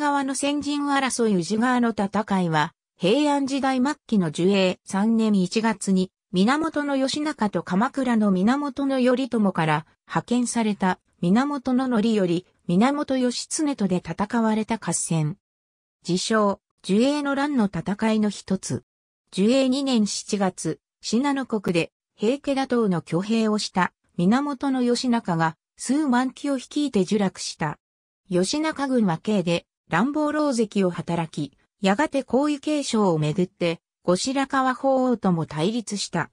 側の先陣争い宇治川の戦いは、平安時代末期の樹英3年1月に、源義仲と鎌倉の源頼朝から派遣された源の範より、源義経とで戦われた合戦。自称、樹英の乱の戦いの一つ。樹英2年7月、信濃国で平家打倒の挙兵をした源義仲が数万騎を率いて受落した。義仲軍は慶で乱暴狼石を働き、やがて皇位継承をめぐって、後白河法皇とも対立した。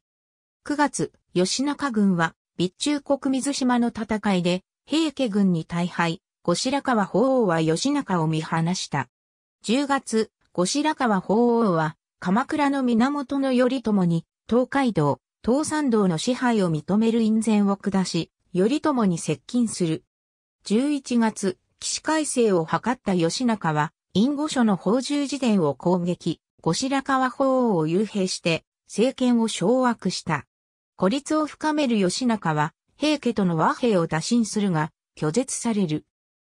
9月、吉中軍は、備中国水島の戦いで、平家軍に大敗、後白河法皇は吉中を見放した。10月、後白河法皇は、鎌倉の源頼朝に、東海道、東山道の支配を認める院前を下し、頼朝に接近する。11月、騎士改正を図った義仲は、隠語書の宝珠辞典を攻撃、後白河法皇を幽閉して、政権を掌握した。孤立を深める義仲は、平家との和平を打診するが、拒絶される。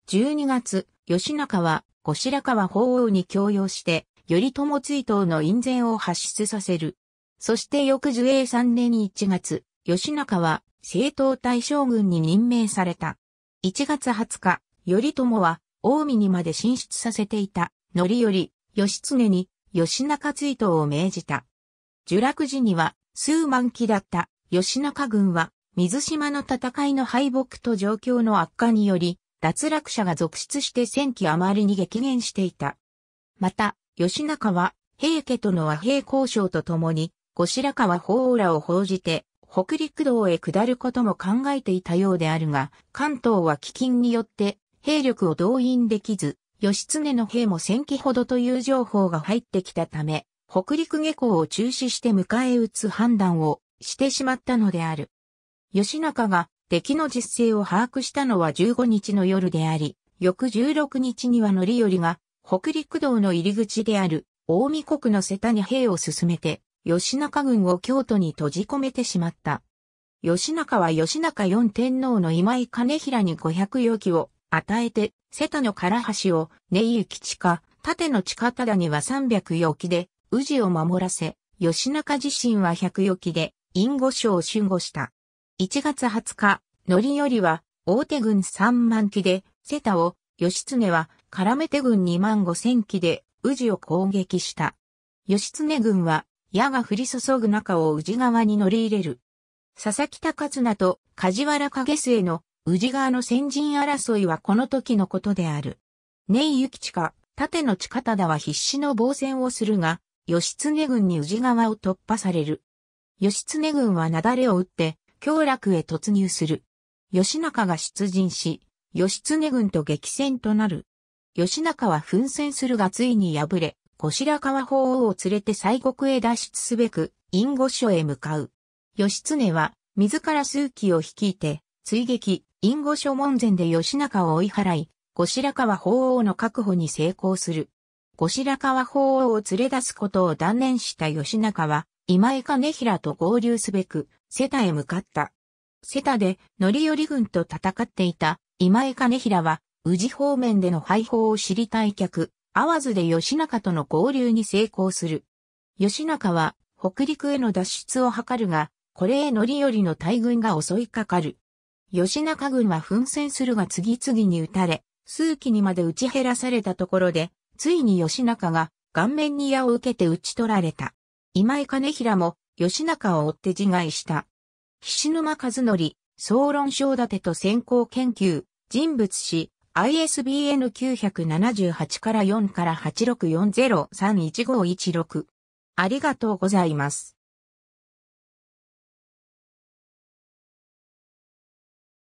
12月、義仲は、後白河法皇に強要して、頼朝追悼の院前を発出させる。そして翌樹英3年1月、義仲は、政党大将軍に任命された。1月20日、頼朝は、近江にまで進出させていた、範頼、義経に、義中追討を命じた。呪落時には、数万機だった、義中軍は、水島の戦いの敗北と状況の悪化により、脱落者が続出して戦機余りに激減していた。また、義中は、平家との和平交渉とともに、後白河法皇らを報じて、北陸道へ下ることも考えていたようであるが、関東は飢饉によって兵力を動員できず、義経の兵も千機ほどという情報が入ってきたため、北陸下校を中止して迎え撃つ判断をしてしまったのである。義仲が敵の実勢を把握したのは15日の夜であり、翌16日には乗り寄りが北陸道の入り口である大見国の瀬田に兵を進めて、義仲軍を京都に閉じ込めてしまった。義仲は義仲四天皇の今井兼平に500余機を与えて、瀬戸の唐橋を、根井行地下、縦の地下だには三百余期で、宇治を守らせ、吉中自身は百余期で、隠語省を守護した。一月二十日、則頼は、大手軍三万機で、瀬田を、義経は、絡めて軍二万五千機で、宇治を攻撃した。義経軍は、矢が降り注ぐ中を宇治川に乗り入れる。佐々木高綱と梶原景末の宇治川の先人争いはこの時のことである。根井幸近、盾の近忠は必死の防戦をするが、義経軍に宇治川を突破される。義経軍は雪崩を打って、京楽へ突入する。義仲が出陣し、義経軍と激戦となる。義仲は奮戦するがついに敗れ、後白河法王を連れて西国へ脱出すべく、隠語所へ向かう。義経は、自ら数機を率いて、追撃、隠語書門前で義仲を追い払い、後白河法皇の確保に成功する。後白河法皇を連れ出すことを断念した義仲は、今井兼平と合流すべく、瀬田へ向かった。瀬田で、乗り寄り軍と戦っていた今井兼平は、宇治方面での敗北を知りたい客、わずで義仲との合流に成功する。義仲は、北陸への脱出を図るが、これへり寄りの大軍が襲いかかる。吉中軍は奮戦するが次々に撃たれ、数機にまで撃ち減らされたところで、ついに吉中が顔面に矢を受けて撃ち取られた。今井兼平も吉中を追って自害した。菱沼和則、総論章立てと先行研究、人物誌、ISBN 978から4から864031516。ありがとうございます。